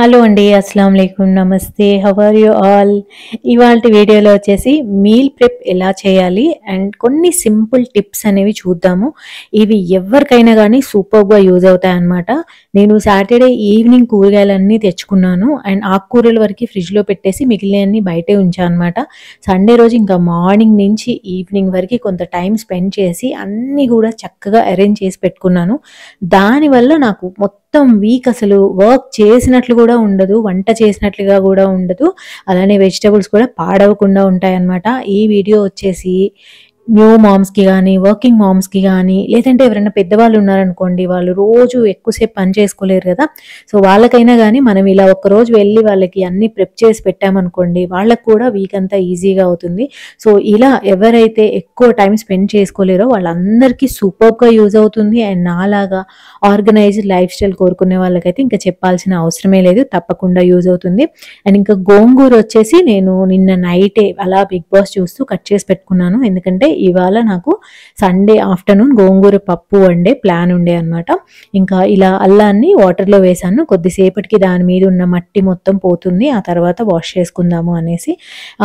hello అండి అస్సలం అయికం నమస్తే హవర్ యు ఆల్ ఇవాళ వీడియోలో వచ్చేసి మీల్ ప్రిప్ ఎలా చేయాలి అండ్ కొన్ని సింపుల్ టిప్స్ అనేవి చూద్దాము ఇవి ఎవరికైనా కానీ సూపర్గా యూజ్ అవుతాయి అన్నమాట నేను సాటర్డే ఈవినింగ్ కూరగాయలన్నీ తెచ్చుకున్నాను అండ్ ఆకుకూరల వరకు ఫ్రిడ్జ్లో పెట్టేసి మిగిలినవన్నీ బయటే ఉంచాను అనమాట సండే రోజు ఇంకా మార్నింగ్ నుంచి ఈవినింగ్ వరకు కొంత టైం స్పెండ్ చేసి అన్నీ కూడా చక్కగా అరేంజ్ చేసి పెట్టుకున్నాను దానివల్ల నాకు మొత్తం మొత్తం వీక్ అసలు వర్క్ చేసినట్లు కూడా ఉండదు వంట చేసినట్లుగా కూడా ఉండదు అలానే వెజిటబుల్స్ కూడా పాడవకుండా ఉంటాయన్నమాట ఈ వీడియో వచ్చేసి న్యూ మామ్స్కి కానీ వర్కింగ్ మామ్స్కి కానీ లేదంటే ఎవరైనా పెద్దవాళ్ళు ఉన్నారనుకోండి వాళ్ళు రోజు ఎక్కువసేపు పని చేసుకోలేరు కదా సో వాళ్ళకైనా కానీ మనం ఇలా ఒక్కరోజు వెళ్ళి వాళ్ళకి అన్ని ప్రిప్ చేసి పెట్టామనుకోండి వాళ్ళకు కూడా వీక్ అంతా ఈజీగా అవుతుంది సో ఇలా ఎవరైతే ఎక్కువ టైం స్పెండ్ చేసుకోలేరో వాళ్ళందరికీ సూపర్గా యూజ్ అవుతుంది అండ్ నాలాగా ఆర్గనైజ్డ్ లైఫ్ స్టైల్ కోరుకునే వాళ్ళకైతే ఇంకా చెప్పాల్సిన అవసరమే లేదు తప్పకుండా యూజ్ అవుతుంది అండ్ ఇంకా గోంగూర వచ్చేసి నేను నిన్న నైటే అలా బిగ్ బాస్ చూస్తూ కట్ చేసి పెట్టుకున్నాను ఎందుకంటే ఇవాళ నాకు సండే ఆఫ్టర్నూన్ గోంగూర పప్పు వండే ప్లాన్ ఉండే అనమాట ఇంకా ఇలా అల్లాన్ని వాటర్లో వేశాను కొద్దిసేపటికి దాని మీద ఉన్న మట్టి మొత్తం పోతుంది ఆ తర్వాత వాష్ చేసుకుందాము అనేసి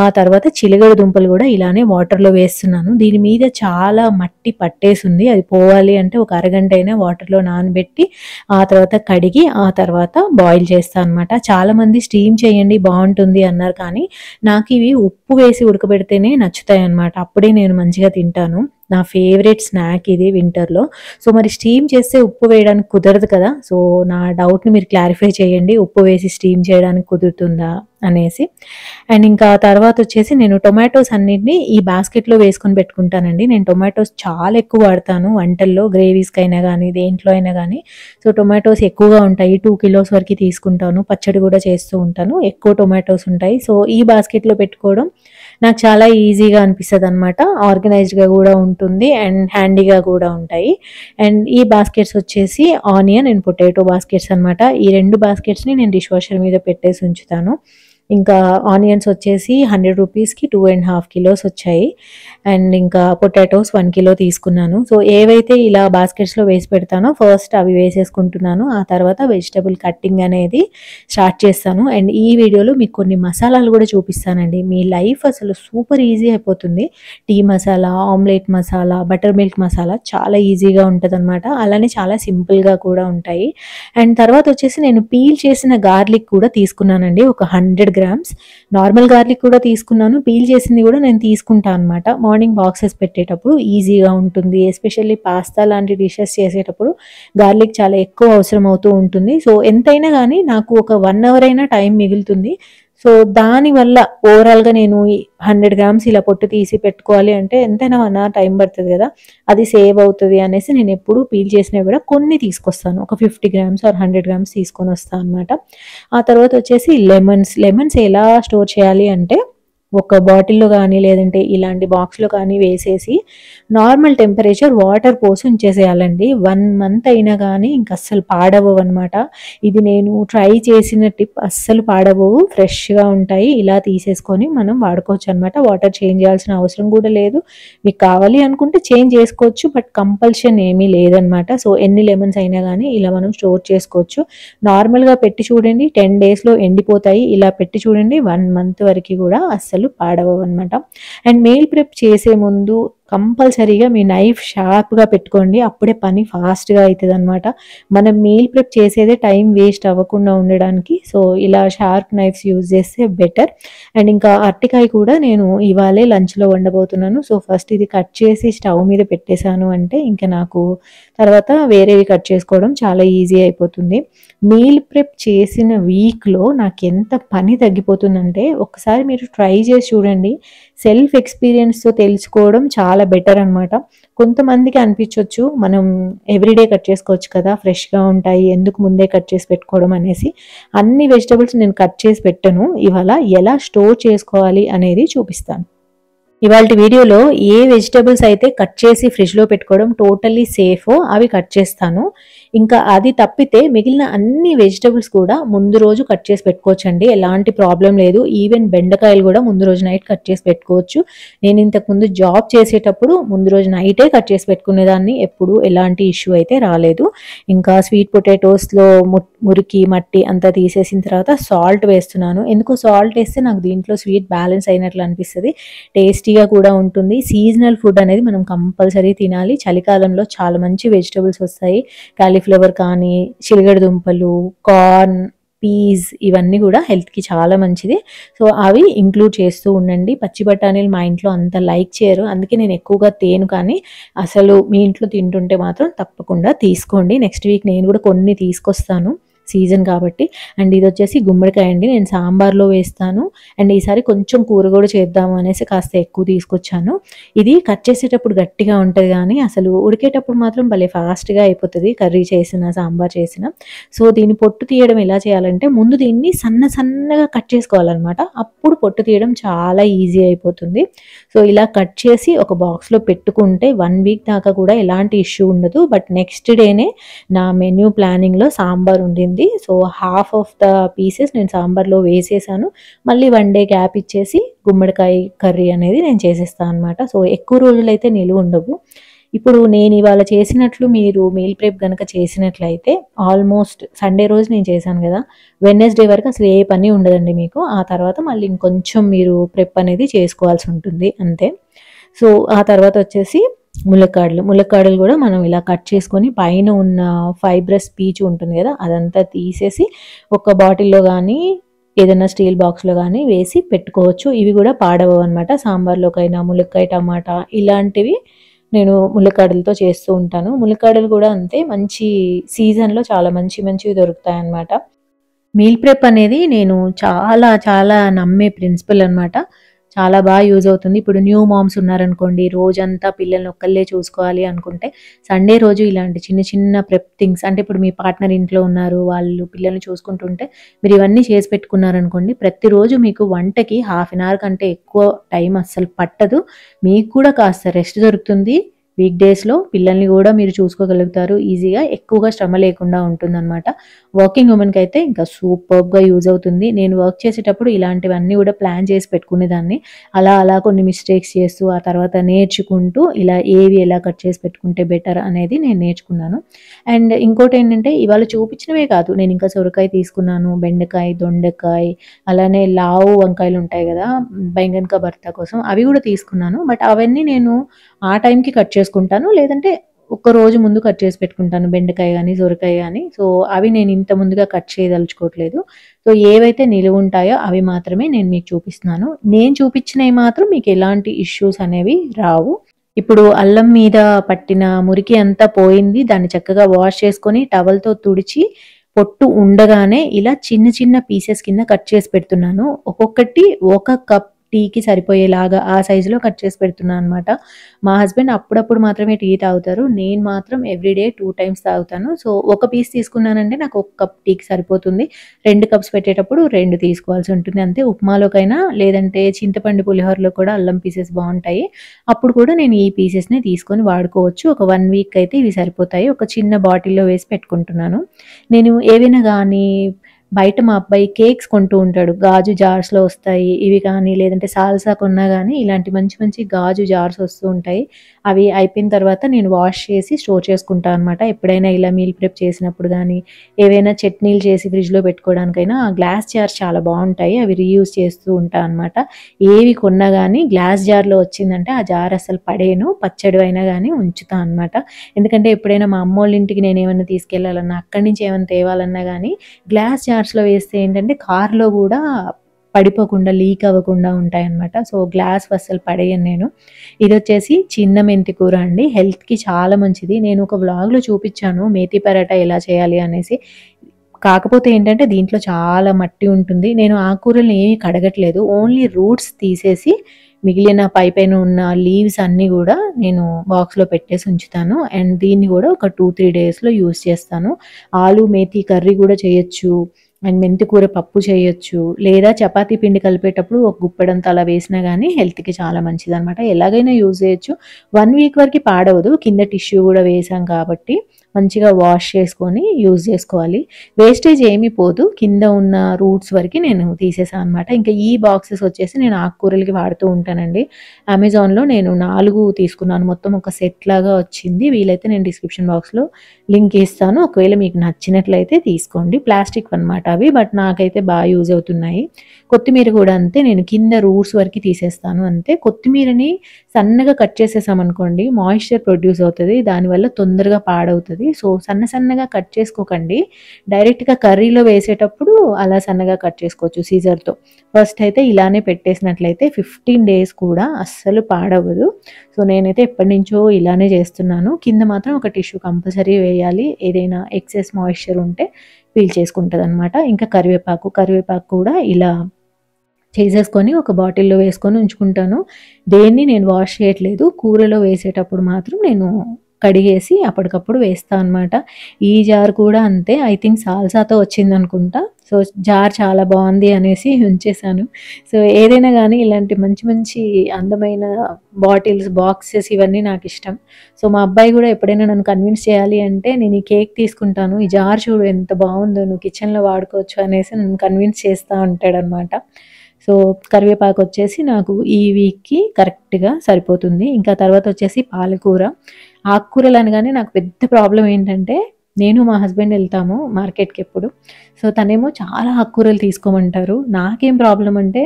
ఆ తర్వాత చిలగడ దుంపలు కూడా ఇలానే వాటర్లో వేస్తున్నాను దీని మీద చాలా మట్టి పట్టేసింది అది పోవాలి అంటే ఒక అరగంట అయినా వాటర్లో నానబెట్టి ఆ తర్వాత కడిగి ఆ తర్వాత బాయిల్ చేస్తాను అనమాట చాలామంది స్టీమ్ చేయండి బాగుంటుంది అన్నారు కానీ నాకు ఇవి ఉప్పు వేసి ఉడకబెడితేనే నచ్చుతాయి అనమాట అప్పుడే నేను మంచి మంచిగా తింటాను నా ఫేవరెట్ స్నాక్ ఇది వింటర్లో సో మరి స్టీమ్ చేస్తే ఉప్పు వేయడానికి కుదరదు కదా సో నా డౌట్ని మీరు క్లారిఫై చేయండి ఉప్పు వేసి స్టీమ్ చేయడానికి కుదురుతుందా అనేసి అండ్ ఇంకా తర్వాత వచ్చేసి నేను టొమాటోస్ అన్నింటినీ ఈ బాస్కెట్లో వేసుకొని పెట్టుకుంటానండి నేను టొమాటోస్ చాలా ఎక్కువ వాడతాను వంటల్లో గ్రేవీస్కి అయినా కానీ దేంట్లో అయినా కానీ సో టొమాటోస్ ఎక్కువగా ఉంటాయి టూ కిలోస్ వరకు తీసుకుంటాను పచ్చడి కూడా చేస్తూ ఉంటాను ఎక్కువ టొమాటోస్ ఉంటాయి సో ఈ బాస్కెట్లో పెట్టుకోవడం నాకు చాలా ఈజీగా అనిపిస్తుంది అనమాట ఆర్గనైజ్డ్గా కూడా ఉంటుంది అండ్ హ్యాండీగా కూడా ఉంటాయి అండ్ ఈ బాస్కెట్స్ వచ్చేసి ఆనియన్ అండ్ పొటాటో బాస్కెట్స్ అనమాట ఈ రెండు బాస్కెట్స్ని నేను డిష్ వాషర్ మీద పెట్టేసి ఉంచుతాను ఇంకా ఆనియన్స్ వచ్చేసి హండ్రెడ్ రూపీస్కి టూ అండ్ హాఫ్ కిలోస్ వచ్చాయి అండ్ ఇంకా పొటాటోస్ వన్ కిలో తీసుకున్నాను సో ఏవైతే ఇలా బాస్కెట్స్లో వేసి పెడతానో ఫస్ట్ అవి వేసేసుకుంటున్నాను ఆ తర్వాత వెజిటబుల్ కట్టింగ్ అనేది స్టార్ట్ చేస్తాను అండ్ ఈ వీడియోలో మీకు కొన్ని మసాలాలు కూడా చూపిస్తానండి మీ లైఫ్ అసలు సూపర్ ఈజీ అయిపోతుంది టీ మసాలా ఆమ్లెట్ మసాలా బటర్ మిల్క్ మసాలా చాలా ఈజీగా ఉంటుంది అనమాట అలానే చాలా సింపుల్గా కూడా ఉంటాయి అండ్ తర్వాత వచ్చేసి నేను పీల్ చేసిన గార్లిక్ కూడా తీసుకున్నానండి ఒక హండ్రెడ్ గ్రామ్స్ నార్మల్ గార్లిక్ కూడా తీసుకున్నాను పీల్ చేసింది కూడా నేను తీసుకుంటాను అనమాట మార్నింగ్ బాక్సెస్ పెట్టేటప్పుడు ఈజీగా ఉంటుంది ఎస్పెషల్లీ పాస్తా లాంటి డిషెస్ చేసేటప్పుడు గార్లిక్ చాలా ఎక్కువ అవసరం అవుతూ ఉంటుంది సో ఎంతైనా కానీ నాకు ఒక వన్ అవర్ అయినా టైం మిగులుతుంది సో దానివల్ల ఓవరాల్గా నేను హండ్రెడ్ గ్రామ్స్ ఇలా పొట్టు తీసి పెట్టుకోవాలి అంటే ఎంతైనా మన టైం పడుతుంది కదా అది సేవ్ అవుతుంది అనేసి నేను ఎప్పుడు పీల్ చేసినా కూడా కొన్ని తీసుకొస్తాను ఒక fifty grams or hundred grams తీసుకొని వస్తాను అనమాట ఆ తర్వాత వచ్చేసి లెమన్స్ లెమన్స్ ఎలా స్టోర్ చేయాలి అంటే ఒక బాటిల్లో కానీ లేదంటే ఇలాంటి బాక్స్లో కానీ వేసేసి నార్మల్ టెంపరేచర్ వాటర్ పోసి ఉంచేసేయాలండి వన్ మంత్ అయినా కానీ ఇంక అస్సలు పాడవవు అనమాట ఇది నేను ట్రై చేసిన టిప్ అస్సలు పాడవవు ఫ్రెష్గా ఉంటాయి ఇలా తీసేసుకొని మనం వాడుకోవచ్చు అనమాట వాటర్ చేంజ్ చేయాల్సిన అవసరం కూడా లేదు మీకు కావాలి అనుకుంటే చేంజ్ చేసుకోవచ్చు బట్ కంపల్షన్ ఏమీ లేదనమాట సో ఎన్ని లెమన్స్ అయినా కానీ ఇలా మనం స్టోర్ చేసుకోవచ్చు నార్మల్గా పెట్టి చూడండి టెన్ డేస్లో ఎండిపోతాయి ఇలా పెట్టి చూడండి వన్ మంత్ వరకు కూడా అస్సలు పాడవ అనమాట అండ్ మేల్ ప్రిప్ చేసే ముందు కంపల్సరీగా మీ నైఫ్ షార్ప్గా పెట్టుకోండి అప్పుడే పని ఫాస్ట్గా అవుతుంది అనమాట మనం మేల్ ప్రిప్ చేసేదే టైం వేస్ట్ అవ్వకుండా ఉండడానికి సో ఇలా షార్ప్ నైఫ్స్ యూజ్ చేస్తే బెటర్ అండ్ ఇంకా అరటికాయ కూడా నేను ఇవాళే లంచ్లో వండబోతున్నాను సో ఫస్ట్ ఇది కట్ చేసి స్టవ్ మీద పెట్టేశాను అంటే ఇంకా నాకు తర్వాత వేరేవి కట్ చేసుకోవడం చాలా ఈజీ అయిపోతుంది మీల్ ప్రిప్ చేసిన వీక్లో నాకు ఎంత పని తగ్గిపోతుందంటే ఒకసారి మీరు ట్రై చేసి చూడండి సెల్ఫ్ ఎక్స్పీరియన్స్తో తెలుసుకోవడం చాలా బెటర్ అనమాట కొంతమందికి అనిపించవచ్చు మనం ఎవ్రీడే కట్ చేసుకోవచ్చు కదా ఫ్రెష్గా ఉంటాయి ఎందుకు ముందే కట్ చేసి పెట్టుకోవడం అనేసి అన్ని వెజిటబుల్స్ నేను కట్ చేసి పెట్టను ఇవాళ ఎలా స్టోర్ చేసుకోవాలి అనేది చూపిస్తాను ఇవాళ వీడియోలో ఏ వెజిటబుల్స్ అయితే కట్ చేసి ఫ్రిడ్జ్లో పెట్టుకోవడం టోటల్లీ సేఫో అవి కట్ చేస్తాను ఇంకా అది తప్పితే మిగిలిన అన్ని వెజిటబుల్స్ కూడా ముందు రోజు కట్ చేసి పెట్టుకోవచ్చండి ఎలాంటి ప్రాబ్లం లేదు ఈవెన్ బెండకాయలు కూడా ముందు రోజు నైట్ కట్ చేసి పెట్టుకోవచ్చు నేను ఇంతకుముందు జాబ్ చేసేటప్పుడు ముందు రోజు నైటే కట్ చేసి పెట్టుకునేదాన్ని ఎప్పుడు ఎలాంటి ఇష్యూ అయితే రాలేదు ఇంకా స్వీట్ పొటాటోస్లో మురికి మట్టి అంతా తీసేసిన తర్వాత సాల్ట్ వేస్తున్నాను ఎందుకు సాల్ట్ వేస్తే నాకు దీంట్లో స్వీట్ బ్యాలెన్స్ అయినట్లు అనిపిస్తుంది టేస్టీగా కూడా ఉంటుంది సీజనల్ ఫుడ్ అనేది మనం కంపల్సరీ తినాలి చలికాలంలో చాలా మంచి వెజిటబుల్స్ వస్తాయి కాలి కాలీఫ్లవర్ కానీ చిలిగడ దుంపలు కార్న్ పీజ్ ఇవన్నీ కూడా హెల్త్కి చాలా మంచిది సో అవి ఇంక్లూడ్ చేస్తూ ఉండండి పచ్చి బఠానీలు మా ఇంట్లో అంత లైక్ చేయరు అందుకే నేను ఎక్కువగా తేను కానీ అసలు మీ ఇంట్లో తింటుంటే మాత్రం తప్పకుండా తీసుకోండి నెక్స్ట్ వీక్ నేను కూడా కొన్ని తీసుకొస్తాను సీజన్ కాబట్టి అండ్ ఇది వచ్చేసి గుమ్మడికాయ అండి నేను సాంబార్లో వేస్తాను అండ్ ఈసారి కొంచెం కూర కూడా చేద్దాము అనేసి కాస్త ఎక్కువ తీసుకొచ్చాను ఇది కట్ చేసేటప్పుడు గట్టిగా ఉంటుంది కానీ అసలు ఉడికేటప్పుడు మాత్రం భలే ఫాస్ట్గా అయిపోతుంది కర్రీ చేసిన సాంబార్ చేసిన సో దీన్ని పొట్టు తీయడం ఎలా చేయాలంటే ముందు దీన్ని సన్న సన్నగా కట్ చేసుకోవాలన్నమాట అప్పుడు పొట్టు తీయడం చాలా ఈజీ అయిపోతుంది సో ఇలా కట్ చేసి ఒక బాక్స్లో పెట్టుకుంటే వన్ వీక్ దాకా కూడా ఎలాంటి ఇష్యూ ఉండదు బట్ నెక్స్ట్ డేనే నా మెన్యూ ప్లానింగ్లో సాంబార్ ఉండింది so half of the pieces నేను సాంబార్లో వేసేసాను మళ్ళీ వన్ డే గ్యాప్ ఇచ్చేసి గుమ్మడికాయ కర్రీ అనేది నేను చేసేస్తాను అనమాట సో ఎక్కువ రోజులైతే నిలువ ఉండవు ఇప్పుడు నేను ఇవాళ చేసినట్లు మీరు మీల్ ప్రేప్ కనుక చేసినట్లయితే ఆల్మోస్ట్ సండే రోజు నేను చేశాను కదా వెన్నెస్డే వరకు అసలు ఏ పని ఉండదండి మీకు ఆ తర్వాత మళ్ళీ ఇంకొంచెం మీరు ప్రెప్ అనేది చేసుకోవాల్సి ఉంటుంది అంతే సో ఆ తర్వాత వచ్చేసి ములక్కాడలు ములక్కాడలు కూడా మనం ఇలా కట్ చేసుకొని పైన ఉన్న ఫైబ్రస్ పీచు ఉంటుంది కదా అదంతా తీసేసి ఒక బాటిల్లో కానీ ఏదైనా స్టీల్ బాక్స్లో కానీ వేసి పెట్టుకోవచ్చు ఇవి కూడా పాడవవు అనమాట సాంబార్లోకైనా ములక్కాయ టమాటా ఇలాంటివి నేను ములక్కాడలతో చేస్తూ ఉంటాను ములక్కాడలు కూడా అంతే మంచి సీజన్లో చాలా మంచి మంచివి దొరుకుతాయి అన్నమాట మీల్ ప్రెప్ అనేది నేను చాలా చాలా నమ్మే ప్రిన్సిపల్ అనమాట చాలా బాగా యూజ్ అవుతుంది ఇప్పుడు న్యూ మామ్స్ ఉన్నారనుకోండి రోజంతా పిల్లల్ని ఒక్కళ్ళే చూసుకోవాలి అనుకుంటే సండే రోజు ఇలాంటి చిన్న చిన్న ప్రెప్ థింగ్స్ అంటే ఇప్పుడు మీ పార్ట్నర్ ఇంట్లో ఉన్నారు వాళ్ళు పిల్లల్ని చూసుకుంటుంటే మీరు ఇవన్నీ చేసి పెట్టుకున్నారనుకోండి ప్రతిరోజు మీకు వంటకి హాఫ్ అన్ అవర్ కంటే ఎక్కువ టైం అస్సలు పట్టదు మీకు కూడా కాస్త రెస్ట్ దొరుకుతుంది వీక్ డేస్లో పిల్లల్ని కూడా మీరు చూసుకోగలుగుతారు ఈజీగా ఎక్కువగా శ్రమ లేకుండా ఉంటుంది అనమాట వర్కింగ్ ఉమెన్కి అయితే ఇంకా సూపర్గా యూజ్ అవుతుంది నేను వర్క్ చేసేటప్పుడు ఇలాంటివన్నీ కూడా ప్లాన్ చేసి పెట్టుకునేదాన్ని అలా అలా కొన్ని మిస్టేక్స్ చేస్తూ ఆ తర్వాత నేర్చుకుంటూ ఇలా ఏవి ఎలా కట్ చేసి పెట్టుకుంటే బెటర్ అనేది నేను నేర్చుకున్నాను అండ్ ఇంకోటి ఏంటంటే ఇవాళ చూపించినవే కాదు నేను ఇంకా సొరకాయ తీసుకున్నాను బెండకాయ దొండకాయ అలానే లావు వంకాయలు ఉంటాయి కదా బెంగన్కా భర్త కోసం అవి కూడా తీసుకున్నాను బట్ అవన్నీ నేను ఆ టైంకి కట్ చేసుకుంటాను లేదంటే ఒక్క రోజు ముందు కట్ చేసి పెట్టుకుంటాను బెండకాయ కానీ సొరకాయ కానీ సో అవి నేను ఇంత ముందుగా కట్ చేయదలుచుకోవట్లేదు సో ఏవైతే నిలువ ఉంటాయో అవి మాత్రమే నేను మీకు చూపిస్తున్నాను నేను చూపించినవి మాత్రం మీకు ఎలాంటి ఇష్యూస్ అనేవి రావు ఇప్పుడు అల్లం మీద పట్టిన మురికి అంతా పోయింది దాన్ని చక్కగా వాష్ చేసుకొని టవల్తో తుడిచి పొట్టు ఉండగానే ఇలా చిన్న చిన్న పీసెస్ కింద కట్ చేసి పెడుతున్నాను ఒక్కొక్కటి ఒక కప్ టీకి సరిపోయేలాగా ఆ సైజులో కట్ చేసి పెడుతున్నాను అనమాట మా హస్బెండ్ అప్పుడప్పుడు మాత్రమే టీ తాగుతారు నేను మాత్రం ఎవ్రీడే టూ టైమ్స్ తాగుతాను సో ఒక పీస్ తీసుకున్నానంటే నాకు ఒక కప్ టీకి సరిపోతుంది రెండు కప్స్ పెట్టేటప్పుడు రెండు తీసుకోవాల్సి ఉంటుంది అంతే ఉప్మాలోకైనా లేదంటే చింతపండు పులిహోరలో కూడా అల్లం పీసెస్ బాగుంటాయి అప్పుడు కూడా నేను ఈ పీసెస్ని తీసుకొని వాడుకోవచ్చు ఒక వన్ వీక్ అయితే ఇవి సరిపోతాయి ఒక చిన్న బాటిల్లో వేసి పెట్టుకుంటున్నాను నేను ఏవైనా కానీ బయట మా అబ్బాయి కేక్స్ కొంటూ ఉంటాడు గాజు జార్స్లో వస్తాయి ఇవి కానీ లేదంటే సాల్సా కొన్నా కానీ ఇలాంటి మంచి మంచి గాజు జార్స్ వస్తూ ఉంటాయి అవి అయిపోయిన తర్వాత నేను వాష్ చేసి స్టోర్ చేసుకుంటాను అనమాట ఎప్పుడైనా ఇలా మీల్ ప్రెప్ చేసినప్పుడు కానీ ఏవైనా చట్నీలు చేసి ఫ్రిడ్జ్లో పెట్టుకోవడానికైనా ఆ గ్లాస్ జార్స్ చాలా బాగుంటాయి అవి రీయూజ్ చేస్తూ ఉంటాను అనమాట ఏవి కొన్నా కానీ గ్లాస్ జార్లో వచ్చిందంటే ఆ జార్ అసలు పడేను పచ్చడి అయినా కానీ ఉంచుతాను అనమాట ఎందుకంటే ఎప్పుడైనా మా అమ్మోళ్ళ ఇంటికి నేను ఏమైనా తీసుకెళ్ళాలన్నా అక్కడి నుంచి ఏమైనా తేవాలన్నా కానీ గ్లాస్ జార్స్లో వేస్తే ఏంటంటే కార్లో కూడా పడిపోకుండా లీక్ అవ్వకుండా ఉంటాయన్నమాట సో గ్లాస్ అస్సలు పడేయను నేను ఇది వచ్చేసి చిన్న మెంతి కూర అండి హెల్త్కి చాలా మంచిది నేను ఒక వ్లాగ్లో చూపించాను మేతి పరాటా ఎలా చేయాలి అనేసి కాకపోతే ఏంటంటే దీంట్లో చాలా మట్టి ఉంటుంది నేను ఆ కూరల్ని ఏమీ కడగట్లేదు ఓన్లీ రూట్స్ తీసేసి మిగిలిన పై పైన ఉన్న లీవ్స్ అన్నీ కూడా నేను బాక్స్లో పెట్టేసి ఉంచుతాను అండ్ దీన్ని కూడా ఒక టూ త్రీ డేస్లో యూస్ చేస్తాను ఆలు మేతి కర్రీ కూడా చేయొచ్చు అండ్ మెంతి కూర పప్పు చేయొచ్చు లేదా చపాతీ పిండి కలిపేటప్పుడు ఒక గుప్పెడంత అలా వేసినా కానీ హెల్త్కి చాలా మంచిది అనమాట ఎలాగైనా యూజ్ చేయొచ్చు వన్ వీక్ వరకు పాడవదు కింద టిష్యూ కూడా వేసాం కాబట్టి మంచిగా వాష్ చేసుకొని యూజ్ చేసుకోవాలి వేస్టేజ్ ఏమీ పోదు కింద ఉన్న రూట్స్ వరకు నేను తీసేసాను అనమాట ఇంకా ఈ బాక్సెస్ వచ్చేసి నేను ఆకుకూరలకి వాడుతూ ఉంటానండి అమెజాన్లో నేను నాలుగు తీసుకున్నాను మొత్తం ఒక సెట్ లాగా వచ్చింది వీలైతే నేను డిస్క్రిప్షన్ బాక్స్లో లింక్ ఇస్తాను ఒకవేళ మీకు నచ్చినట్లయితే తీసుకోండి ప్లాస్టిక్ అనమాట అవి బట్ నాకైతే బాగా యూజ్ అవుతున్నాయి కొత్తిమీర కూడా అంతే నేను కింద రూట్స్ వరకు తీసేస్తాను అంతే కొత్తిమీరని సన్నగా కట్ చేసేసామనుకోండి మాయిశ్చర్ ప్రొడ్యూస్ అవుతుంది దానివల్ల తొందరగా పాడవుతుంది సో సన్న సన్నగా కట్ చేసుకోకండి డైరెక్ట్గా కర్రీలో వేసేటప్పుడు అలా సన్నగా కట్ చేసుకోవచ్చు సీజర్తో ఫస్ట్ అయితే ఇలానే పెట్టేసినట్లయితే ఫిఫ్టీన్ డేస్ కూడా అస్సలు పాడవదు సో నేనైతే ఎప్పటి నుంచో ఇలానే చేస్తున్నాను కింద మాత్రం ఒక టిష్యూ కంపల్సరీ వేయాలి ఏదైనా ఎక్సెస్ మాయిశ్చర్ ఉంటే పీల్ చేసుకుంటుంది అనమాట ఇంకా కరివేపాకు కరివేపాకు కూడా ఇలా చేసేసుకొని ఒక బాటిల్లో వేసుకొని ఉంచుకుంటాను దేన్ని నేను వాష్ చేయట్లేదు కూరలో వేసేటప్పుడు మాత్రం నేను కడిగేసి అప్పటికప్పుడు వేస్తాను అనమాట ఈ జార్ కూడా అంతే ఐ థింక్ సాల్సాతో వచ్చింది అనుకుంటా సో జార్ చాలా బాగుంది అనేసి ఉంచేసాను సో ఏదైనా కానీ ఇలాంటి మంచి మంచి అందమైన బాటిల్స్ బాక్సెస్ ఇవన్నీ నాకు ఇష్టం సో మా అబ్బాయి కూడా ఎప్పుడైనా నన్ను కన్విన్స్ చేయాలి అంటే నేను ఈ కేక్ తీసుకుంటాను ఈ జార్ చూడు ఎంత బాగుందో నువ్వు కిచెన్లో వాడుకోవచ్చు అనేసి నన్ను కన్విన్స్ చేస్తూ ఉంటాడనమాట సో కరివేపాకు వచ్చేసి నాకు ఈ వీక్కి కరెక్ట్గా సరిపోతుంది ఇంకా తర్వాత వచ్చేసి పాలకూర ఆకుకూరలు అనగానే నాకు పెద్ద ప్రాబ్లం ఏంటంటే నేను మా హస్బెండ్ వెళ్తాము మార్కెట్కి ఎప్పుడు సో తనేమో చాలా ఆకుకూరలు తీసుకోమంటారు నాకేం ప్రాబ్లం అంటే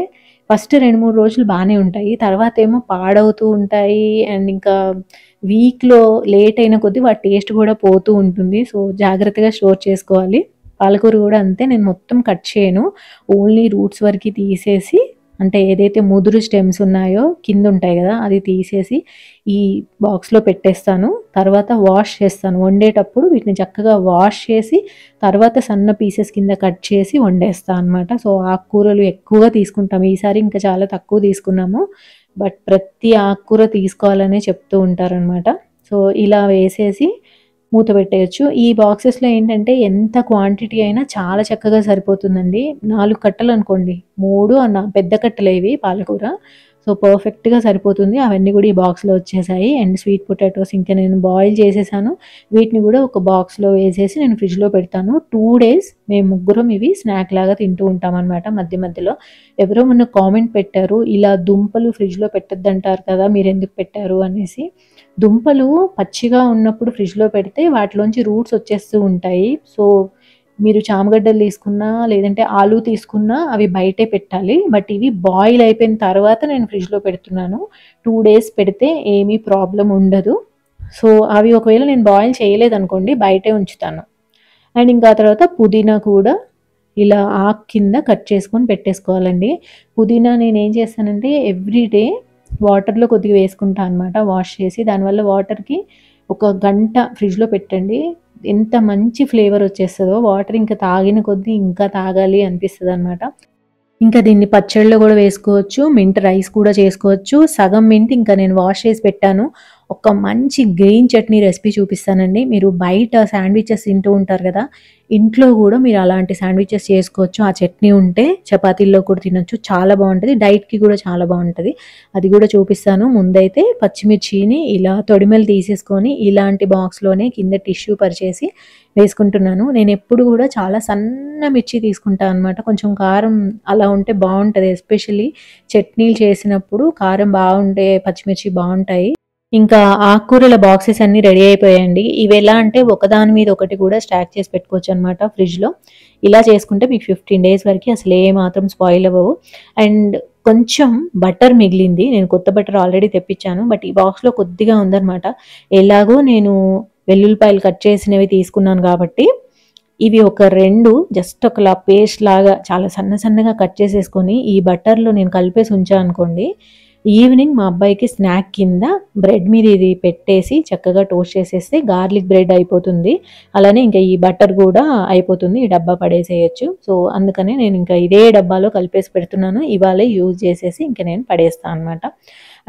ఫస్ట్ రెండు మూడు రోజులు బాగానే ఉంటాయి తర్వాత ఏమో పాడవుతూ ఉంటాయి అండ్ ఇంకా వీక్లో లేట్ అయిన కొద్దీ వాటి టేస్ట్ కూడా పోతూ ఉంటుంది సో జాగ్రత్తగా స్టోర్ చేసుకోవాలి పాలకూర కూడా అంతే నేను మొత్తం కట్ చేయను ఓన్లీ రూట్స్ వరకు తీసేసి అంటే ఏదైతే ముదురు స్టెమ్స్ ఉన్నాయో కింద ఉంటాయి కదా అది తీసేసి ఈ బాక్స్లో పెట్టేస్తాను తర్వాత వాష్ చేస్తాను వండేటప్పుడు వీటిని చక్కగా వాష్ చేసి తర్వాత సన్న పీసెస్ కింద కట్ చేసి వండేస్తాను అనమాట సో ఆకుకూరలు ఎక్కువగా తీసుకుంటాము ఈసారి ఇంకా చాలా తక్కువ తీసుకున్నాము బట్ ప్రతి ఆకుకూర తీసుకోవాలనే చెప్తూ ఉంటారనమాట సో ఇలా వేసేసి మూత పెట్టేయచ్చు ఈ బాక్సెస్లో ఏంటంటే ఎంత క్వాంటిటీ అయినా చాలా చక్కగా సరిపోతుందండి నాలుగు కట్టలు అనుకోండి మూడు అన్న పెద్ద కట్టలు ఇవి పాలకూర సో పర్ఫెక్ట్గా సరిపోతుంది అవన్నీ కూడా ఈ బాక్స్లో వచ్చేసాయి అండ్ స్వీట్ పొటాటోస్ ఇంకా నేను బాయిల్ చేసేసాను వీటిని కూడా ఒక బాక్స్లో వేసేసి నేను ఫ్రిడ్జ్లో పెడతాను టూ డేస్ మేము ముగ్గురం ఇవి స్నాక్ లాగా తింటూ ఉంటామన్నమాట మధ్య మధ్యలో ఎవరో మొన్న కామెంట్ పెట్టారు ఇలా దుంపలు ఫ్రిడ్జ్లో పెట్టద్దంటారు కదా మీరు ఎందుకు పెట్టారు అనేసి దుంపలు పచ్చిగా ఉన్నప్పుడు ఫ్రిడ్జ్లో పెడితే వాటిలోంచి రూట్స్ వచ్చేస్తూ ఉంటాయి సో మీరు చామగడ్డలు తీసుకున్నా లేదంటే ఆలు తీసుకున్నా అవి బయటే పెట్టాలి బట్ ఇవి బాయిల్ అయిపోయిన తర్వాత నేను ఫ్రిడ్జ్లో పెడుతున్నాను టూ డేస్ పెడితే ఏమీ ప్రాబ్లం ఉండదు సో అవి ఒకవేళ నేను బాయిల్ చేయలేదనుకోండి బయటే ఉంచుతాను అండ్ ఇంకా తర్వాత పుదీనా కూడా ఇలా ఆకు కింద కట్ చేసుకొని పెట్టేసుకోవాలండి పుదీనా నేను ఏం చేస్తానంటే ఎవ్రీ డే వాటర్లో కొద్దిగా వేసుకుంటా అనమాట వాష్ చేసి దానివల్ల వాటర్కి ఒక గంట ఫ్రిడ్జ్లో పెట్టండి ఎంత మంచి ఫ్లేవర్ వచ్చేస్తుందో వాటర్ ఇంకా తాగిన కొద్దీ ఇంకా తాగాలి అనిపిస్తుంది అనమాట ఇంకా దీన్ని పచ్చళ్ళలో కూడా వేసుకోవచ్చు మింట్ రైస్ కూడా చేసుకోవచ్చు సగం మింట్ ఇంకా నేను వాష్ చేసి పెట్టాను ఒక మంచి గ్రీన్ చట్నీ రెసిపీ చూపిస్తానండి మీరు బయట శాండ్విచెస్ తింటూ ఉంటారు కదా ఇంట్లో కూడా మీరు అలాంటి శాండ్విచెస్ చేసుకోవచ్చు ఆ చట్నీ ఉంటే చపాతీల్లో కూడా తినొచ్చు చాలా బాగుంటుంది డైట్కి కూడా చాలా బాగుంటుంది అది కూడా చూపిస్తాను ముందైతే పచ్చిమిర్చిని ఇలా తొడిమెలు తీసేసుకొని ఇలాంటి బాక్స్లోనే కింద టిష్యూ పరిచేసి వేసుకుంటున్నాను నేను ఎప్పుడు కూడా చాలా సన్న మిర్చి తీసుకుంటాను అనమాట కొంచెం కారం అలా ఉంటే బాగుంటుంది ఎస్పెషలీ చట్నీలు చేసినప్పుడు కారం బాగుంటే పచ్చిమిర్చి బాగుంటాయి ఇంకా ఆకుకూరల బాక్సెస్ అన్నీ రెడీ అయిపోయాయండి ఇవి ఎలా అంటే ఒకదాని మీద ఒకటి కూడా స్టాక్ చేసి పెట్టుకోవచ్చు అనమాట ఫ్రిడ్జ్లో ఇలా చేసుకుంటే మీకు ఫిఫ్టీన్ డేస్ వరకు అసలు ఏ మాత్రం స్పాయిల్ అవ్వవు అండ్ కొంచెం బటర్ మిగిలింది నేను కొత్త బటర్ ఆల్రెడీ తెప్పించాను బట్ ఈ బాక్స్లో కొద్దిగా ఉందనమాట ఎలాగో నేను వెల్లుల్లిపాయలు కట్ చేసినవి తీసుకున్నాను కాబట్టి ఇవి ఒక రెండు జస్ట్ ఒకలా పేస్ట్ లాగా చాలా సన్న సన్నగా కట్ చేసేసుకొని ఈ బటర్లో నేను కలిపేసి ఉంచాను అనుకోండి ఈవినింగ్ మా అబ్బాయికి స్నాక్ కింద బ్రెడ్ మీద ఇది పెట్టేసి చక్కగా టోస్ట్ చేసేస్తే గార్లిక్ బ్రెడ్ అయిపోతుంది అలానే ఇంకా ఈ బటర్ కూడా అయిపోతుంది ఈ డబ్బా పడేసేయచ్చు సో అందుకనే నేను ఇంకా ఇదే డబ్బాలో కలిపేసి పెడుతున్నాను ఇవాళే యూజ్ చేసేసి ఇంకా నేను పడేస్తాను అనమాట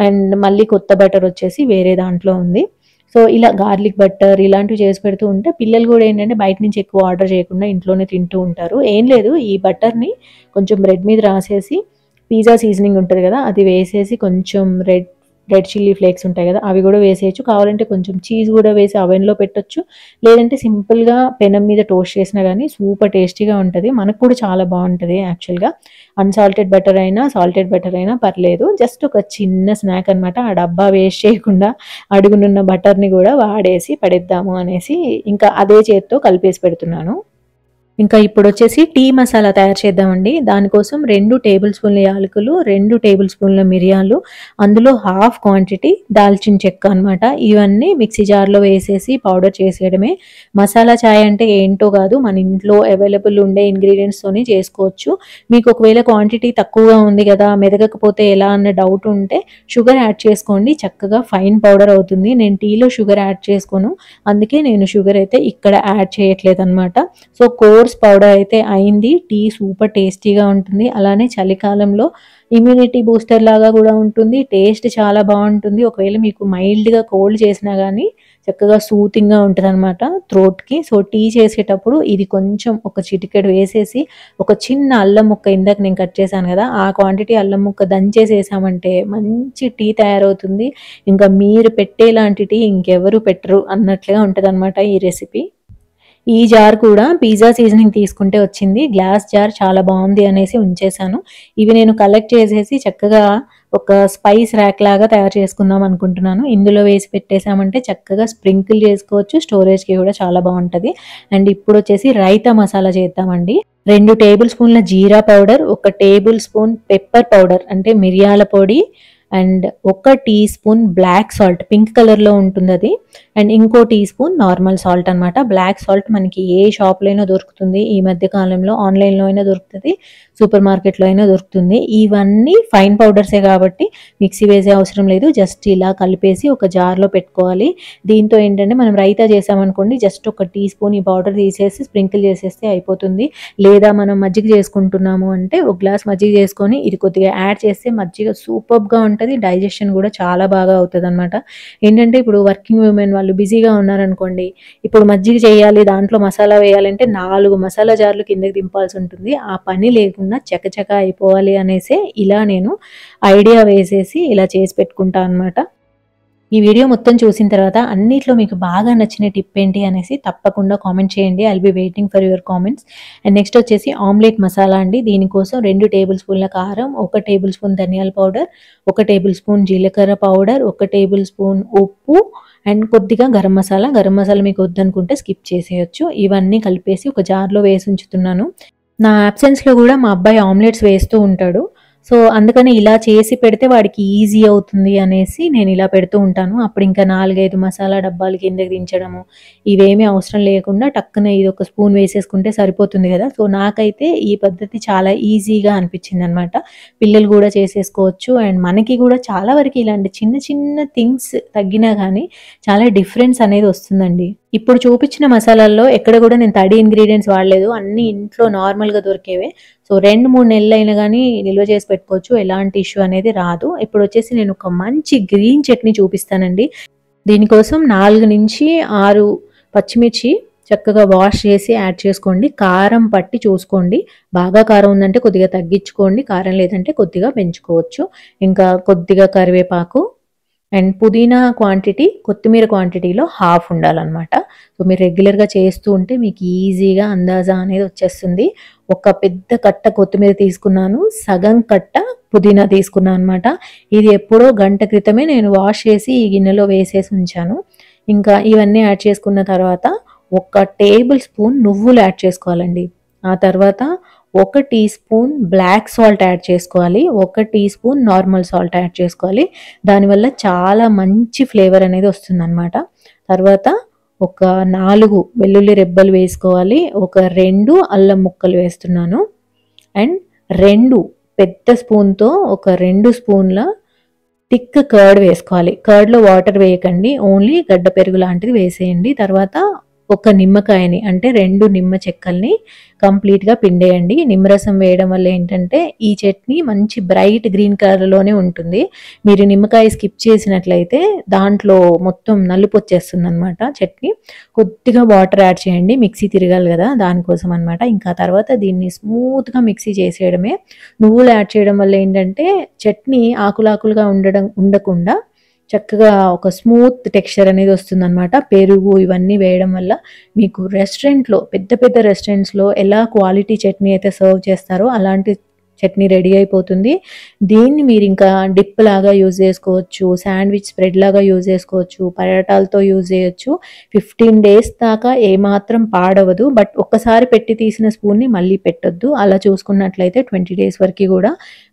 అండ్ మళ్ళీ కొత్త బటర్ వచ్చేసి వేరే దాంట్లో ఉంది సో ఇలా గార్లిక్ బటర్ ఇలాంటివి చేసి పెడుతూ ఉంటే పిల్లలు కూడా ఏంటంటే బయట నుంచి ఎక్కువ ఆర్డర్ చేయకుండా ఇంట్లోనే తింటూ ఉంటారు ఏం లేదు ఈ బటర్ని కొంచెం బ్రెడ్ మీద రాసేసి పిజ్జా సీజనింగ్ ఉంటుంది కదా అది వేసేసి కొంచెం రెడ్ రెడ్ చిల్లీ ఫ్లేక్స్ ఉంటాయి కదా అవి కూడా వేసేయచ్చు కావాలంటే కొంచెం చీజ్ కూడా వేసి అవెన్లో పెట్టొచ్చు లేదంటే సింపుల్గా పెనం మీద టోస్ట్ చేసినా కానీ సూపర్ టేస్టీగా ఉంటుంది మనకు కూడా చాలా బాగుంటుంది యాక్చువల్గా అన్సాల్టెడ్ బటర్ అయినా సాల్టెడ్ బటర్ అయినా పర్లేదు జస్ట్ ఒక చిన్న స్నాక్ అనమాట ఆ డబ్బా వేస్ట్ చేయకుండా అడుగునున్న బటర్ని కూడా వాడేసి పడేద్దాము అనేసి ఇంకా అదే చేత్తో కలిపేసి పెడుతున్నాను ఇంకా ఇప్పుడు వచ్చేసి టీ మసాలా తయారు చేద్దామండి దానికోసం రెండు టేబుల్ స్పూన్ల యాలకులు రెండు టేబుల్ స్పూన్ల మిరియాలు అందులో హాఫ్ క్వాంటిటీ దాల్చిన చెక్క అనమాట ఇవన్నీ మిక్సీ జార్లో వేసేసి పౌడర్ చేసేయడమే మసాలా ఛాయ్ అంటే ఏంటో కాదు మన ఇంట్లో అవైలబుల్ ఉండే ఇంగ్రీడియంట్స్తోనే చేసుకోవచ్చు మీకు ఒకవేళ క్వాంటిటీ తక్కువగా ఉంది కదా మెదగకపోతే ఎలా అన్న డౌట్ ఉంటే షుగర్ యాడ్ చేసుకోండి చక్కగా ఫైన్ పౌడర్ అవుతుంది నేను టీలో షుగర్ యాడ్ చేసుకోను అందుకే నేను షుగర్ అయితే ఇక్కడ యాడ్ చేయట్లేదు అనమాట సో కోర్స్ కోర్స్ పౌడర్ అయితే అయింది టీ సూపర్ టేస్టీగా ఉంటుంది అలానే చలికాలంలో ఇమ్యూనిటీ బూస్టర్ లాగా కూడా ఉంటుంది టేస్ట్ చాలా బాగుంటుంది ఒకవేళ మీకు మైల్డ్గా కోల్డ్ చేసినా కానీ చక్కగా సూతింగ్గా ఉంటుంది అనమాట త్రోట్కి సో టీ చేసేటప్పుడు ఇది కొంచెం ఒక చిటికెడు వేసేసి ఒక చిన్న అల్లం ముక్క ఇందాక నేను కట్ చేశాను కదా ఆ క్వాంటిటీ అల్లం ముక్క దంచేసేసామంటే మంచి టీ తయారవుతుంది ఇంకా మీరు పెట్టేలాంటి టీ ఇంకెవరు పెట్టరు అన్నట్లుగా ఉంటుంది ఈ రెసిపీ ఈ జార్ కూడా పిజ్జా సీజనింగ్ తీసుకుంటే వచ్చింది గ్లాస్ జార్ చాలా బాగుంది అనేసి ఉంచేశాను ఇవి నేను కలెక్ట్ చేసేసి చక్కగా ఒక స్పైస్ ర్యాక్ లాగా తయారు చేసుకుందాం అనుకుంటున్నాను ఇందులో వేసి పెట్టేశామంటే చక్కగా స్ప్రింకిల్ చేసుకోవచ్చు స్టోరేజ్కి కూడా చాలా బాగుంటుంది అండ్ ఇప్పుడు వచ్చేసి రైతా మసాలా చేద్దామండి రెండు టేబుల్ స్పూన్ల జీరా పౌడర్ ఒక టేబుల్ స్పూన్ పెప్పర్ పౌడర్ అంటే మిరియాల పొడి అండ్ ఒక teaspoon black salt pink కలర్లో ఉంటుంది అది అండ్ ఇంకో టీ స్పూన్ నార్మల్ సాల్ట్ అనమాట బ్లాక్ సాల్ట్ మనకి ఏ షాప్లో అయినా దొరుకుతుంది ఈ మధ్య కాలంలో ఆన్లైన్లో అయినా దొరుకుతుంది సూపర్ మార్కెట్లో అయినా దొరుకుతుంది ఇవన్నీ ఫైన్ పౌడర్సే కాబట్టి మిక్సీ వేసే అవసరం లేదు జస్ట్ ఇలా కలిపేసి ఒక జార్లో పెట్టుకోవాలి దీంతో ఏంటంటే మనం రైతా చేసామనుకోండి జస్ట్ ఒక టీ స్పూన్ ఈ పౌడర్ తీసేసి స్ప్రింకిల్ చేసేస్తే అయిపోతుంది లేదా మనం మజ్జిగ చేసుకుంటున్నాము అంటే ఒక గ్లాస్ మజ్జిగ చేసుకొని ఇది కొద్దిగా యాడ్ చేస్తే మజ్జిగ సూపర్గా ఉంటుంది డైజెషన్ కూడా చాలా బాగా అవుతుంది అనమాట ఏంటంటే ఇప్పుడు వర్కింగ్ ఉమెన్ వాళ్ళు బిజీగా ఉన్నారనుకోండి ఇప్పుడు మజ్జిగ చేయాలి దాంట్లో మసాలా వేయాలంటే నాలుగు మసాలా జార్లు కిందకి దింపాల్సి ఉంటుంది ఆ పని లేకుండా లేకుండా చకచక అయిపోవాలి అనేసి ఇలా నేను ఐడియా వేసేసి ఇలా చేసి పెట్టుకుంటాను అనమాట ఈ వీడియో మొత్తం చూసిన తర్వాత అన్నిట్లో మీకు బాగా నచ్చిన టిప్ ఏంటి అనేసి తప్పకుండా కామెంట్ చేయండి I'll be waiting for your comments and next వచ్చేసి ఆమ్లెట్ మసాలా అండి దీనికోసం రెండు టేబుల్ స్పూన్ల కారం ఒక టేబుల్ స్పూన్ ధనియాల పౌడర్ ఒక టేబుల్ స్పూన్ జీలకర్ర పౌడర్ ఒక టేబుల్ స్పూన్ ఉప్పు అండ్ కొద్దిగా గరం మసాలా గరం మసాలా మీకు వద్దనుకుంటే స్కిప్ చేసేయచ్చు ఇవన్నీ కలిపేసి ఒక జార్లో వేసి ఉంచుతున్నాను నా యాబ్సెన్స్లో కూడా మా అబ్బాయి ఆమ్లెట్స్ వేస్తూ ఉంటాడు సో అందుకని ఇలా చేసి పెడితే వాడికి ఈజీ అవుతుంది అనేసి నేను ఇలా పెడుతూ ఉంటాను అప్పుడు ఇంకా నాలుగైదు మసాలా డబ్బాలు కిందకి దించడము ఇవేమీ అవసరం లేకుండా టక్కున ఇది ఒక స్పూన్ వేసేసుకుంటే సరిపోతుంది కదా సో నాకైతే ఈ పద్ధతి చాలా ఈజీగా అనిపించింది అనమాట పిల్లలు కూడా చేసేసుకోవచ్చు అండ్ మనకి కూడా చాలా వరకు ఇలాంటి చిన్న చిన్న థింగ్స్ తగ్గినా కానీ చాలా డిఫరెన్స్ అనేది వస్తుందండి ఇప్పుడు చూపించిన మసాలాల్లో ఎక్కడ కూడా నేను తడి ఇంగ్రీడియంట్స్ వాడలేదు అన్నీ ఇంట్లో నార్మల్గా దొరికేవే సో రెండు మూడు నెలలు అయినా కానీ నిల్వ చేసి పెట్టుకోవచ్చు ఎలాంటి ఇష్యూ అనేది రాదు ఇప్పుడు వచ్చేసి నేను ఒక మంచి గ్రీన్ చట్నీ చూపిస్తానండి దీనికోసం నాలుగు నుంచి ఆరు పచ్చిమిర్చి చక్కగా వాష్ చేసి యాడ్ చేసుకోండి కారం పట్టి చూసుకోండి బాగా కారం ఉందంటే కొద్దిగా తగ్గించుకోండి కారం లేదంటే కొద్దిగా పెంచుకోవచ్చు ఇంకా కొద్దిగా కరివేపాకు అండ్ పుదీనా క్వాంటిటీ కొత్తిమీర క్వాంటిటీలో హాఫ్ ఉండాలన్నమాట సో మీరు రెగ్యులర్గా చేస్తూ ఉంటే మీకు ఈజీగా అందాజా అనేది వచ్చేస్తుంది ఒక పెద్ద కట్ట కొత్తిమీర తీసుకున్నాను సగం కట్ట పుదీనా తీసుకున్నాను అనమాట ఇది ఎప్పుడో గంట క్రితమే నేను వాష్ చేసి ఈ గిన్నెలో వేసేసి ఉంచాను ఇంకా ఇవన్నీ యాడ్ చేసుకున్న తర్వాత ఒక టేబుల్ స్పూన్ నువ్వులు యాడ్ చేసుకోవాలండి ఆ తర్వాత ఒక teaspoon black salt add చేసుకోవాలి ఒక teaspoon normal salt add చేసుకోవాలి దానివల్ల చాలా మంచి ఫ్లేవర్ అనేది వస్తుందన్నమాట తర్వాత ఒక నాలుగు వెల్లుల్లి రెబ్బలు వేసుకోవాలి ఒక రెండు అల్లం ముక్కలు వేస్తున్నాను అండ్ రెండు పెద్ద స్పూన్తో ఒక రెండు స్పూన్ల థిక్ కర్డ్ వేసుకోవాలి కర్డ్లో వాటర్ వేయకండి ఓన్లీ గడ్డ పెరుగు లాంటిది వేసేయండి తర్వాత ఒక నిమ్మకాయని అంటే రెండు నిమ్మ చెక్కల్ని కంప్లీట్గా పిండేయండి నిమ్మరసం వేయడం వల్ల ఏంటంటే ఈ చట్నీ మంచి బ్రైట్ గ్రీన్ కలర్లోనే ఉంటుంది మీరు నిమ్మకాయ స్కిప్ చేసినట్లయితే దాంట్లో మొత్తం నలుపు వచ్చేస్తుంది అనమాట చట్నీ కొద్దిగా వాటర్ యాడ్ చేయండి మిక్సీ తిరగాలి కదా దానికోసం అనమాట ఇంకా తర్వాత దీన్ని స్మూత్గా మిక్సీ చేసేయడమే నువ్వులు యాడ్ చేయడం వల్ల ఏంటంటే చట్నీ ఆకులాకులుగా ఉండడం ఉండకుండా చక్కగా ఒక స్మూత్ టెక్స్చర్ అనేది వస్తుందన్నమాట పెరుగు ఇవన్నీ వేయడం వల్ల మీకు రెస్టారెంట్లో పెద్ద పెద్ద రెస్టారెంట్స్లో ఎలా క్వాలిటీ చట్నీ అయితే సర్వ్ చేస్తారో అలాంటి చట్నీ రెడీ అయిపోతుంది దీన్ని మీరు ఇంకా డిప్ లాగా యూజ్ చేసుకోవచ్చు శాండ్విచ్ స్ప్రెడ్ లాగా యూజ్ చేసుకోవచ్చు పరాటాలతో యూజ్ చేయొచ్చు ఫిఫ్టీన్ డేస్ దాకా ఏమాత్రం పాడవదు బట్ ఒక్కసారి పెట్టి తీసిన స్పూన్ని మళ్ళీ పెట్టొద్దు అలా చూసుకున్నట్లయితే ట్వంటీ డేస్ వరకు కూడా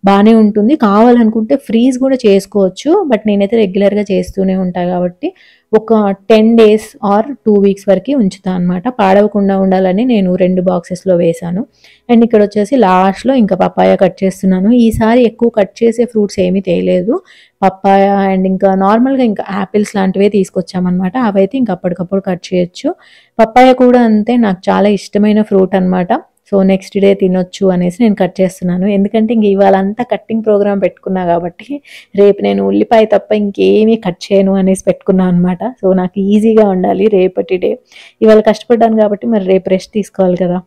బాగానే ఉంటుంది కావాలనుకుంటే ఫ్రీజ్ కూడా చేసుకోవచ్చు బట్ నేనైతే రెగ్యులర్గా చేస్తూనే ఉంటాను కాబట్టి ఒక ten days or two weeks వరకు ఉంచుతాను అనమాట పాడవకుండా ఉండాలని నేను రెండు బాక్సెస్లో వేశాను అండ్ ఇక్కడ వచ్చేసి లాస్ట్లో ఇంకా పప్పాయ కట్ చేస్తున్నాను ఈసారి ఎక్కువ కట్ చేసే ఫ్రూట్స్ ఏమీ తేలేదు పప్పాయ అండ్ ఇంకా నార్మల్గా ఇంకా యాపిల్స్ లాంటివే తీసుకొచ్చామన్నమాట అవైతే ఇంకా అప్పటికప్పుడు కట్ చేయొచ్చు పప్పాయ కూడా అంతే నాకు చాలా ఇష్టమైన ఫ్రూట్ అనమాట సో నెక్స్ట్ డే తినొచ్చు అనేసి నేను కట్ చేస్తున్నాను ఎందుకంటే ఇంక ఇవాళ అంతా కట్టింగ్ ప్రోగ్రామ్ పెట్టుకున్నా కాబట్టి రేపు నేను ఉల్లిపాయ తప్ప ఇంకేమీ కట్ చేయను అనేసి పెట్టుకున్నాను అనమాట సో నాకు ఈజీగా ఉండాలి రేపటి డే ఇవాళ కష్టపడ్డాను కాబట్టి మరి రేపు రెస్ట్ తీసుకోవాలి కదా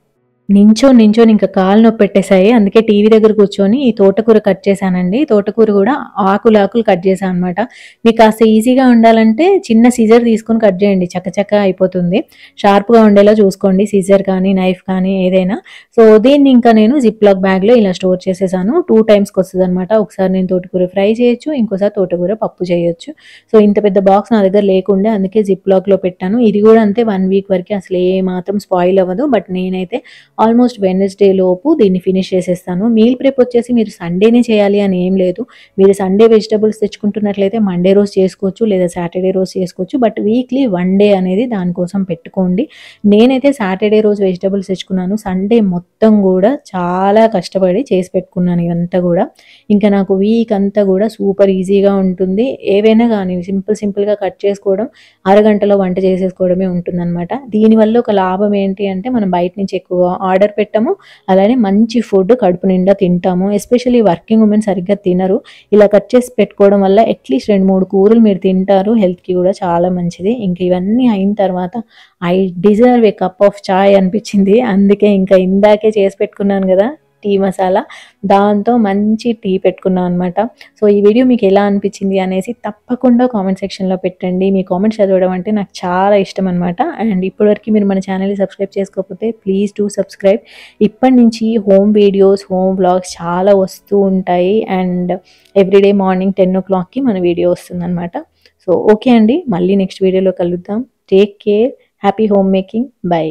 నించో నించోని ఇంకా కాలు నొప్పి పెట్టేశాయి అందుకే టీవీ దగ్గర కూర్చొని ఈ తోటకూర కట్ చేశానండి తోటకూర కూడా ఆకులు ఆకులు కట్ చేశాను అనమాట మీకు కాస్త ఈజీగా ఉండాలంటే చిన్న సీజర్ తీసుకొని కట్ చేయండి చక్కచక్క అయిపోతుంది షార్ప్గా ఉండేలా చూసుకోండి సీజర్ కానీ నైఫ్ కానీ ఏదైనా సో దీన్ని ఇంకా నేను జిప్లాక్ బ్యాగ్లో ఇలా స్టోర్ చేసేసాను టూ టైమ్స్కి వస్తుంది అనమాట ఒకసారి నేను తోటకూర ఫ్రై చేయొచ్చు ఇంకోసారి తోటకూర పప్పు చేయొచ్చు సో ఇంత పెద్ద బాక్స్ నా దగ్గర లేకుండే అందుకే జిప్లాక్లో పెట్టాను ఇది కూడా అంతే వన్ వీక్ వరకు అసలు ఏ మాత్రం స్పాయిల్ అవ్వదు బట్ నేనైతే ఆల్మోస్ట్ వెనస్డే లోపు దీన్ని ఫినిష్ చేసేస్తాను మీల్ ప్రేప్ వచ్చేసి మీరు సండేనే చేయాలి అని ఏం లేదు మీరు సండే వెజిటబుల్స్ తెచ్చుకుంటున్నట్లయితే మండే రోజు చేసుకోవచ్చు లేదా సాటర్డే రోజు చేసుకోవచ్చు బట్ వీక్లీ వన్ డే అనేది దానికోసం పెట్టుకోండి నేనైతే సాటర్డే రోజు వెజిటబుల్స్ తెచ్చుకున్నాను సండే మొత్తం కూడా చాలా కష్టపడి చేసి పెట్టుకున్నాను ఇవంతా కూడా ఇంకా నాకు వీక్ అంతా కూడా సూపర్ ఈజీగా ఉంటుంది ఏవైనా కానీ సింపుల్ సింపుల్గా కట్ చేసుకోవడం అరగంటలో వంట చేసేసుకోవడమే ఉంటుందన్నమాట దీనివల్ల ఒక లాభం ఏంటి అంటే మనం బయట నుంచి ఎక్కువ ఆర్డర్ పెట్టాము అలానే మంచి ఫుడ్ కడుపు నిండా తింటాము ఎస్పెషల్లీ వర్కింగ్ ఉమెన్ సరిగ్గా తినరు ఇలా కట్ చేసి పెట్టుకోవడం వల్ల అట్లీస్ట్ రెండు మూడు కూరలు మీరు తింటారు హెల్త్కి కూడా చాలా మంచిది ఇంకా ఇవన్నీ అయిన తర్వాత I deserve a cup of chai అనిపించింది అందుకే ఇంకా ఇందాకే చేసి పెట్టుకున్నాను కదా టీ మసాలా దాంతో మంచి టీ పెట్టుకున్నాం అనమాట సో ఈ వీడియో మీకు ఎలా అనిపించింది అనేసి తప్పకుండా కామెంట్ సెక్షన్లో పెట్టండి మీ కామెంట్స్ చదవడం అంటే నాకు చాలా ఇష్టం అనమాట అండ్ ఇప్పటివరకు మీరు మన ఛానల్ని సబ్స్క్రైబ్ చేసుకోకపోతే ప్లీజ్ డూ సబ్స్క్రైబ్ ఇప్పటి నుంచి హోమ్ వీడియోస్ హోమ్ బ్లాగ్స్ చాలా వస్తూ ఉంటాయి అండ్ ఎవ్రీడే మార్నింగ్ టెన్ ఓ క్లాక్కి మన వీడియో వస్తుంది అనమాట సో ఓకే అండి మళ్ళీ నెక్స్ట్ వీడియోలో కలుద్దాం take care happy home making by